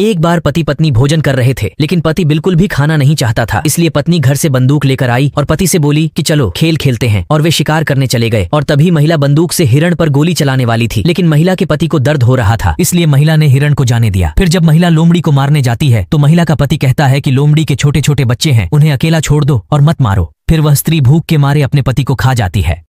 एक बार पति पत्नी भोजन कर रहे थे लेकिन पति बिल्कुल भी खाना नहीं चाहता था इसलिए पत्नी घर से बंदूक लेकर आई और पति से बोली कि चलो खेल खेलते हैं और वे शिकार करने चले गए और तभी महिला बंदूक से हिरण पर गोली चलाने वाली थी लेकिन महिला के पति को दर्द हो रहा था इसलिए महिला ने हिरण को जाने दिया फिर जब महिला लोमड़ी को मारने जाती है तो महिला का पति कहता है की लोमड़ी के छोटे छोटे बच्चे हैं उन्हें अकेला छोड़ दो और मत मारो फिर वह स्त्री भूख के मारे अपने पति को खा जाती है